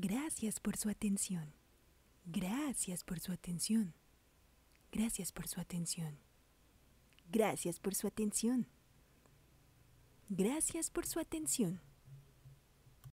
Gracias por su atención. Gracias por su atención. Gracias por su atención. Gracias por su atención. Gracias por su atención.